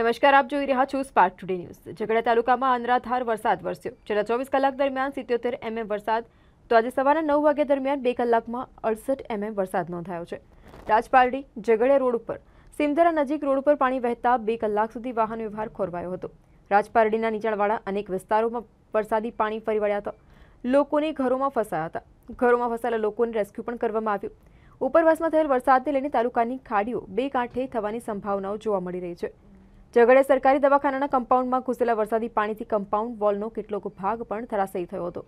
નમસ્કાર આપ જોઈ રહ્યા છો સ્પાર્ક ટુડે ન્યૂઝ ઝઘડા તાલુકામાં અનરાધાર વરસાદ વરસ્યો છેલ્લા ચોવીસ કલાક દરમિયાન સિત્યોતેર એમએમ વરસાદ તો આજે સવારના નવ વાગ્યા દરમિયાન બે કલાકમાં અડસઠ એમએમ વરસાદ નોંધાયો છે રાજપારડી ઝઘડિયા રોડ ઉપર સિમધરા નજીક રોડ ઉપર પાણી વહેતા બે કલાક સુધી વાહન વ્યવહાર ખોરવાયો હતો રાજપારડીના નીચાણવાળા અનેક વિસ્તારોમાં વરસાદી પાણી ફરી વળ્યા હતા લોકોને ઘરોમાં ફસાયા હતા ઘરોમાં ફસાયેલા લોકોને રેસ્ક્યુ પણ કરવામાં આવ્યું ઉપરવાસમાં થયેલ વરસાદને લઈને તાલુકાની ખાડીઓ બે કાંઠે થવાની સંભાવનાઓ જોવા મળી રહી છે ઝઘડે સરકારી દવાખાનાના કમ્પાઉન્ડમાં ઘૂસેલા વરસાદી પાણીથી કમ્પાઉન્ડ વોલનો કેટલોક ભાગ પણ ધરાશયી થયો હતો